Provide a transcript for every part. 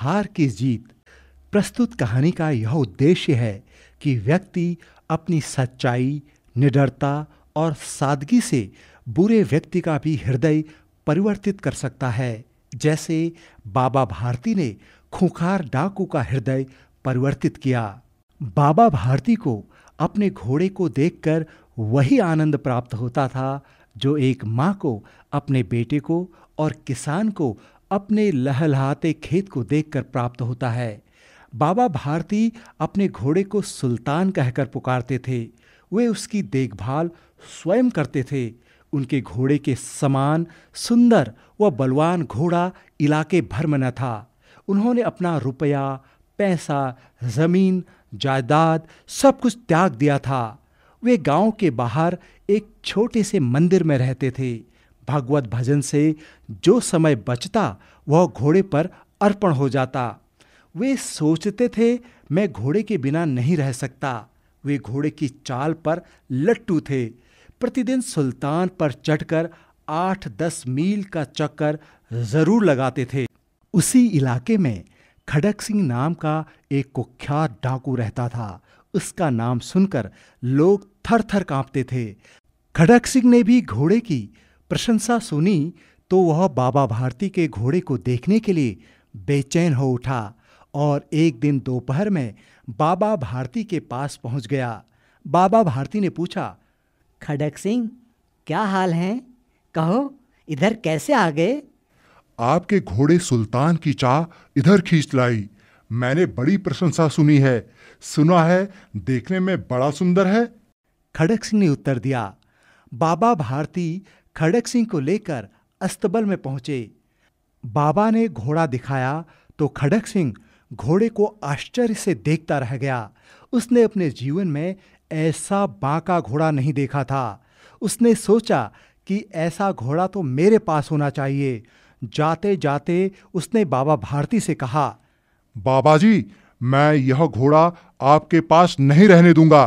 हार की जीत प्रस्तुत कहानी का यह उद्देश्य है कि व्यक्ति अपनी सच्चाई निडरता और सादगी से बुरे व्यक्ति का भी हृदय परिवर्तित कर सकता है जैसे बाबा भारती ने खूंखार डाकू का हृदय परिवर्तित किया बाबा भारती को अपने घोड़े को देखकर वही आनंद प्राप्त होता था जो एक माँ को अपने बेटे को और किसान को अपने लहलहाते खेत को देखकर प्राप्त होता है बाबा भारती अपने घोड़े को सुल्तान कहकर पुकारते थे वे उसकी देखभाल स्वयं करते थे उनके घोड़े के समान सुंदर व बलवान घोड़ा इलाके भर में न था उन्होंने अपना रुपया पैसा जमीन जायदाद सब कुछ त्याग दिया था वे गांव के बाहर एक छोटे से मंदिर में रहते थे भगवत भजन से जो समय बचता वह घोड़े पर अर्पण हो जाता वे सोचते थे मैं घोड़े के बिना नहीं रह सकता वे घोड़े की चाल पर लट्टू थे प्रतिदिन सुल्तान पर चढ़कर आठ दस मील का चक्कर जरूर लगाते थे उसी इलाके में खड़क सिंह नाम का एक कुख्यात डाकू रहता था उसका नाम सुनकर लोग थर थर कांपते थे खड़क सिंह ने भी घोड़े की प्रशंसा सुनी तो वह बाबा भारती के घोड़े को देखने के लिए बेचैन हो उठा और एक दिन दोपहर में बाबा भारती के पास पहुंच गया बाबा भारती ने पूछा खड़क सिंह क्या हाल हैं कहो इधर कैसे आ गए आपके घोड़े सुल्तान की चाह इधर खींच लाई मैंने बड़ी प्रशंसा सुनी है सुना है देखने में बड़ा सुंदर है खड़क सिंह ने उत्तर दिया बाबा भारती खड़क सिंह को लेकर अस्तबल में पहुंचे बाबा ने घोड़ा दिखाया तो खड़क सिंह घोड़े को आश्चर्य से देखता रह गया उसने अपने जीवन में ऐसा बांका घोड़ा नहीं देखा था उसने सोचा कि ऐसा घोड़ा तो मेरे पास होना चाहिए जाते जाते उसने बाबा भारती से कहा बाबा जी मैं यह घोड़ा आपके पास नहीं रहने दूंगा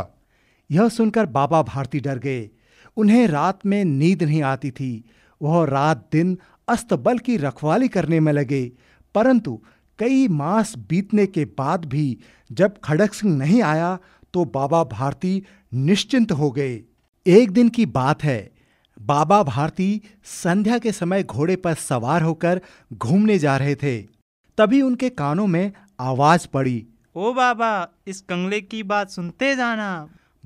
यह सुनकर बाबा भारती डर गए उन्हें रात में नींद नहीं आती थी वह रात दिन अस्तबल की रखवाली करने में लगे परंतु कई मास बीतने के बाद भी जब खड़क सिंह नहीं आया तो बाबा भारती निश्चिंत हो गए एक दिन की बात है बाबा भारती संध्या के समय घोड़े पर सवार होकर घूमने जा रहे थे तभी उनके कानों में आवाज पड़ी ओ बाबा इस कंगले की बात सुनते जाना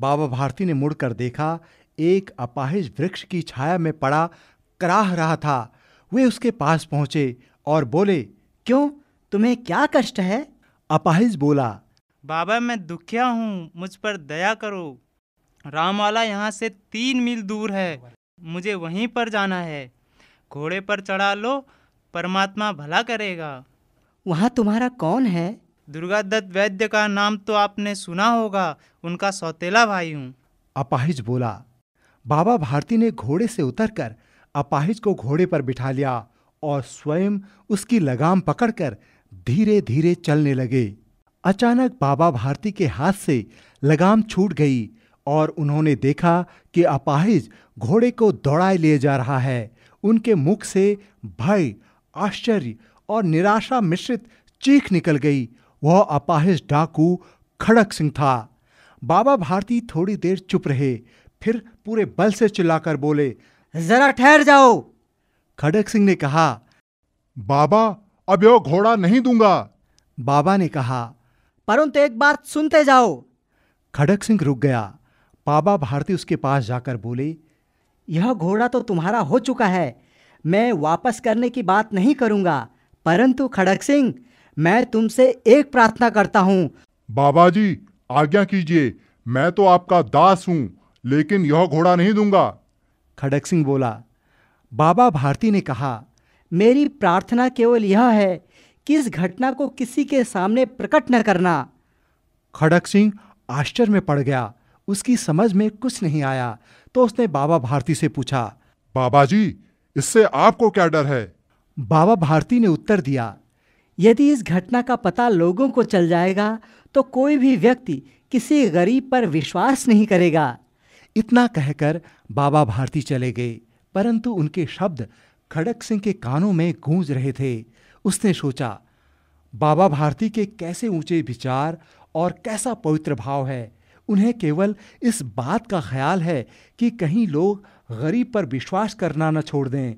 बाबा भारती ने मुड़कर देखा एक अपाहिज वृक्ष की छाया में पड़ा कराह रहा था वे उसके पास पहुंचे और बोले क्यों तुम्हें क्या कष्ट है अपाहिज बोला बाबा मैं दुखिया हूँ मुझ पर दया करो रामवाला यहाँ से तीन मील दूर है मुझे वहीं पर जाना है घोड़े पर चढ़ा लो परमात्मा भला करेगा वहाँ तुम्हारा कौन है दुर्गा दत्त वैद्य का नाम तो आपने सुना होगा उनका सौतेला भाई हूँ अपाहिज बोला बाबा भारती ने घोड़े से उतरकर अपाहिज को घोड़े पर बिठा लिया और स्वयं उसकी लगाम पकड़कर धीरे धीरे चलने लगे अचानक बाबा भारती के हाथ से लगाम छूट गई और उन्होंने देखा कि अपाहिज घोड़े को दौड़ाए ले जा रहा है उनके मुख से भय आश्चर्य और निराशा मिश्रित चीख निकल गई वह अपाहिज डाकू खड़क सिंह था बाबा भारती थोड़ी देर चुप रहे फिर पूरे बल से चिल्लाकर बोले जरा ठहर जाओ खड़क सिंह ने कहा बाबा अब यो घोड़ा नहीं दूंगा बाबा ने कहा परंतु एक बात सुनते जाओ खड़क सिंह रुक गया बाबा भारती उसके पास जाकर बोले यह घोड़ा तो तुम्हारा हो चुका है मैं वापस करने की बात नहीं करूंगा परंतु खड़क सिंह मैं तुमसे एक प्रार्थना करता हूँ बाबा जी आज्ञा कीजिए मैं तो आपका दास हूँ लेकिन यह घोड़ा नहीं दूंगा खड़क सिंह बोला बाबा भारती ने कहा मेरी प्रार्थना केवल यह है कि इस घटना को किसी के सामने प्रकट न करना खड़क सिंह आश्चर्य में पड़ गया उसकी समझ में कुछ नहीं आया तो उसने बाबा भारती से पूछा बाबा जी इससे आपको क्या डर है बाबा भारती ने उत्तर दिया यदि इस घटना का पता लोगों को चल जाएगा तो कोई भी व्यक्ति किसी गरीब पर विश्वास नहीं करेगा इतना कहकर बाबा भारती चले गए परंतु उनके शब्द खड़क सिंह के कानों में गूंज रहे थे उसने सोचा बाबा भारती के कैसे ऊंचे विचार और कैसा पवित्र भाव है उन्हें केवल इस बात का ख्याल है कि कहीं लोग गरीब पर विश्वास करना न छोड़ दें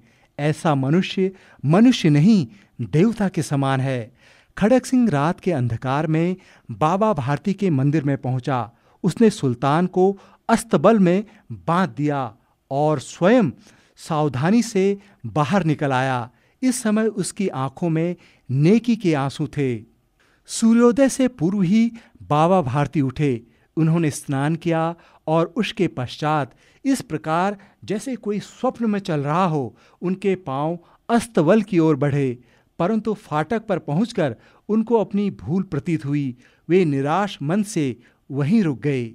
ऐसा मनुष्य मनुष्य नहीं देवता के समान है खड़क सिंह रात के अंधकार में बाबा भारती के मंदिर में पहुंचा उसने सुल्तान को अस्तबल में बांध दिया और स्वयं सावधानी से बाहर निकल आया इस समय उसकी आंखों में नेकी के आंसू थे सूर्योदय से पूर्व ही बाबा भारती उठे उन्होंने स्नान किया और उसके पश्चात इस प्रकार जैसे कोई स्वप्न में चल रहा हो उनके पांव अस्तवल की ओर बढ़े परंतु फाटक पर पहुंचकर उनको अपनी भूल प्रतीत हुई वे निराश मन से वहीं रुक गए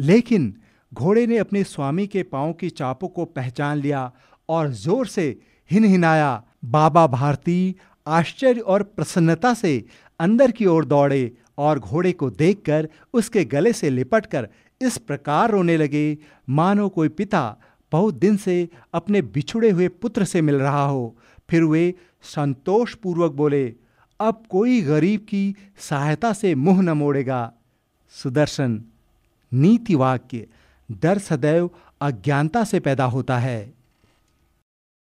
लेकिन घोड़े ने अपने स्वामी के पाँव की चापों को पहचान लिया और जोर से हिनहिनाया बाबा भारती आश्चर्य और प्रसन्नता से अंदर की ओर दौड़े और घोड़े को देखकर उसके गले से लिपटकर इस प्रकार रोने लगे मानो कोई पिता बहुत दिन से अपने बिछुड़े हुए पुत्र से मिल रहा हो फिर वे संतोषपूर्वक बोले अब कोई गरीब की सहायता से मुंह न मोड़ेगा सुदर्शन नीति वाक्य डर सदैव अज्ञानता से पैदा होता है